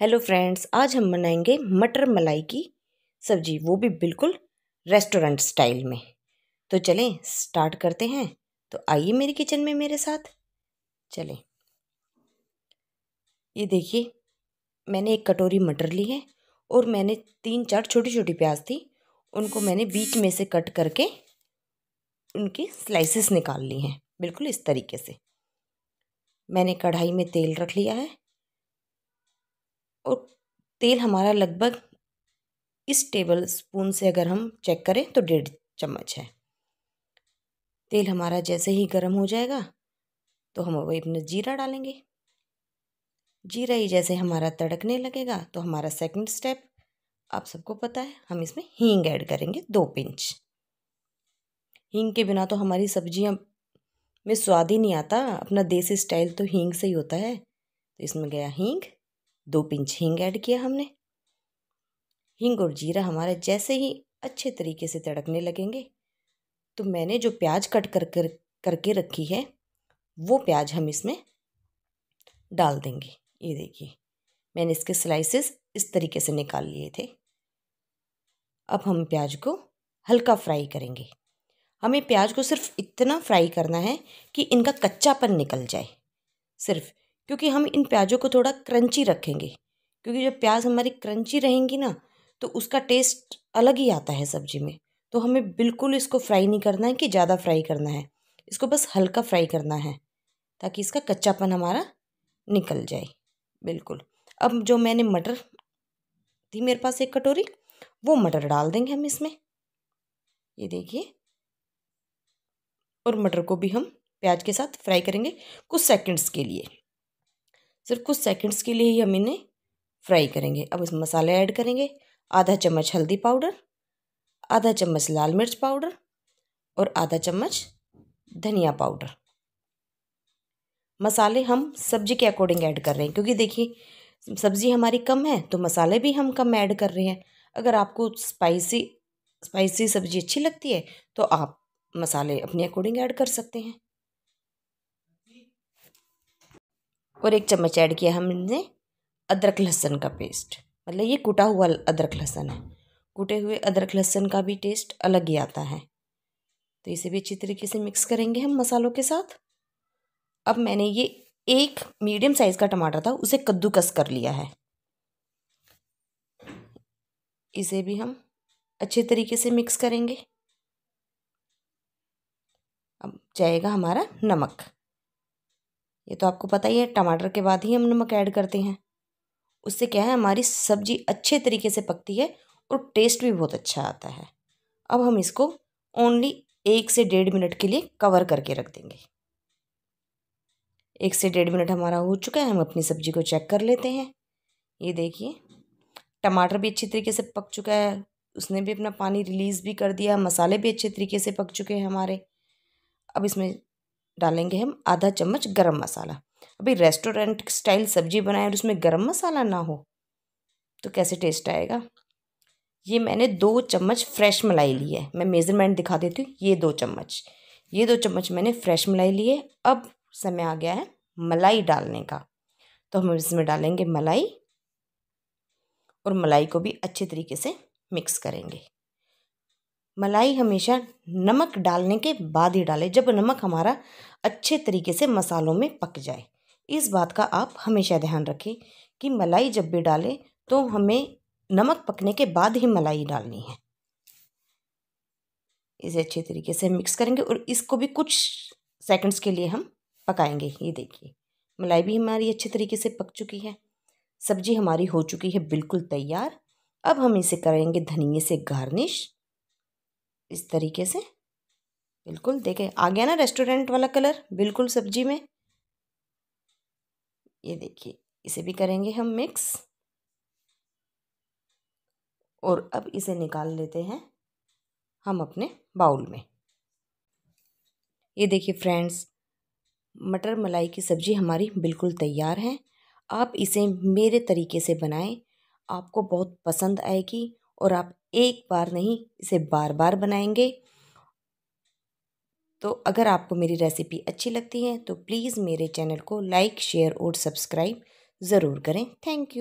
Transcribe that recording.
hello friends आज हम बनाएंगे मटर मलाई की सब्जी वो भी बिल्कुल रेस्टोरेंट स्टाइल में तो चलें स्टार्ट करते हैं तो आइए मेरे किचन में मेरे साथ चलें ये देखिए मैंने एक कटोरी मटर ली है और मैंने तीन चार छोटी छोटी प्याज थी उनको मैंने बीच में से कट करके उनकी स्लाइसेस निकाल ली हैं बिल्कुल इस तरीके से मैंने कढ़ाई में तेल रख लिया है और तेल हमारा लगभग इस टेबल स्पून से अगर हम चेक करें तो डेढ़ चम्मच है तेल हमारा जैसे ही गर्म हो जाएगा तो हम वही अपना जीरा डालेंगे जीरा ही जैसे हमारा तड़कने लगेगा तो हमारा सेकंड स्टेप आप सबको पता है हम इसमें हींग ऐड करेंगे दो पिंच हींग के बिना तो हमारी सब्जियां में स्वाद ही नहीं आता अपना देसी स्टाइल तो हींग से ही होता है तो इसमें गया हींग दो पिंच हींग ऐड किया हमने हींग और जीरा हमारे जैसे ही अच्छे तरीके से तड़कने लगेंगे तो मैंने जो प्याज कट कर कर करके रखी है वो प्याज हम इसमें डाल देंगे ये देखिए मैंने इसके स्लाइसेस इस तरीके से निकाल लिए थे अब हम प्याज को हल्का फ्राई करेंगे हमें प्याज को सिर्फ इतना फ्राई करना है कि इनका कच्चापन निकल जाए सिर्फ क्योंकि हम इन प्याज़ों को थोड़ा क्रंची रखेंगे क्योंकि जब प्याज हमारी क्रंची रहेंगी ना तो उसका टेस्ट अलग ही आता है सब्जी में तो हमें बिल्कुल इसको फ्राई नहीं करना है कि ज़्यादा फ्राई करना है इसको बस हल्का फ्राई करना है ताकि इसका कच्चापन हमारा निकल जाए बिल्कुल अब जो मैंने मटर थी मेरे पास एक कटोरी वो मटर डाल देंगे हम इसमें ये देखिए और मटर को भी हम प्याज के साथ फ्राई करेंगे कुछ सेकंड्स के लिए सिर्फ कुछ सेकंड्स के लिए ही हम इन्हें फ्राई करेंगे अब इस मसाले ऐड करेंगे आधा चम्मच हल्दी पाउडर आधा चम्मच लाल मिर्च पाउडर और आधा चम्मच धनिया पाउडर मसाले हम सब्जी के अकॉर्डिंग ऐड कर रहे हैं क्योंकि देखिए सब्ज़ी हमारी कम है तो मसाले भी हम कम ऐड कर रहे हैं अगर आपको स्पाइसी स्पाइसी सब्ज़ी अच्छी लगती है तो आप मसाले अपने अकॉर्डिंग ऐड कर सकते हैं और एक चम्मच ऐड किया हमने अदरक लहसन का पेस्ट मतलब ये कुटा हुआ अदरक लहसन है कुटे हुए अदरक लहसन का भी टेस्ट अलग ही आता है तो इसे भी अच्छी तरीके से मिक्स करेंगे हम मसालों के साथ अब मैंने ये एक मीडियम साइज़ का टमाटर था उसे कद्दूकस कर लिया है इसे भी हम अच्छे तरीके से मिक्स करेंगे अब जाएगा हमारा नमक ये तो आपको पता ही है टमाटर के बाद ही हम नमक ऐड करते हैं उससे क्या है हमारी सब्जी अच्छे तरीके से पकती है और टेस्ट भी बहुत अच्छा आता है अब हम इसको ओनली एक से डेढ़ मिनट के लिए कवर करके रख देंगे एक से डेढ़ मिनट हमारा हो चुका है हम अपनी सब्जी को चेक कर लेते हैं ये देखिए टमाटर भी अच्छी तरीके से पक चुका है उसने भी अपना पानी रिलीज़ भी कर दिया मसाले भी अच्छे तरीके से पक चुके हैं हमारे अब इसमें डालेंगे हम आधा चम्मच गरम मसाला अभी रेस्टोरेंट स्टाइल सब्जी बनाए और उसमें गरम मसाला ना हो तो कैसे टेस्ट आएगा ये मैंने दो चम्मच फ्रेश मलाई ली है मैं मेज़रमेंट दिखा देती हूँ ये दो चम्मच ये दो चम्मच मैंने फ्रेश मलाई ली है अब समय आ गया है मलाई डालने का तो हम इसमें डालेंगे मलाई और मलाई को भी अच्छे तरीके से मिक्स करेंगे मलाई हमेशा नमक डालने के बाद ही डालें जब नमक हमारा अच्छे तरीके से मसालों में पक जाए इस बात का आप हमेशा ध्यान रखें कि मलाई जब भी डालें तो हमें नमक पकने के बाद ही मलाई डालनी है इसे अच्छे तरीके से मिक्स करेंगे और इसको भी कुछ सेकंड्स के लिए हम पकाएंगे ये देखिए मलाई भी हमारी अच्छे तरीके से पक चुकी है सब्जी हमारी हो चुकी है बिल्कुल तैयार अब हम इसे करेंगे धनिए से गार्निश इस तरीके से बिल्कुल देखें आ गया ना रेस्टोरेंट वाला कलर बिल्कुल सब्जी में ये देखिए इसे भी करेंगे हम मिक्स और अब इसे निकाल लेते हैं हम अपने बाउल में ये देखिए फ्रेंड्स मटर मलाई की सब्ज़ी हमारी बिल्कुल तैयार है आप इसे मेरे तरीके से बनाएं आपको बहुत पसंद आएगी और आप एक बार नहीं इसे बार बार बनाएंगे तो अगर आपको मेरी रेसिपी अच्छी लगती है तो प्लीज़ मेरे चैनल को लाइक शेयर और सब्सक्राइब ज़रूर करें थैंक यू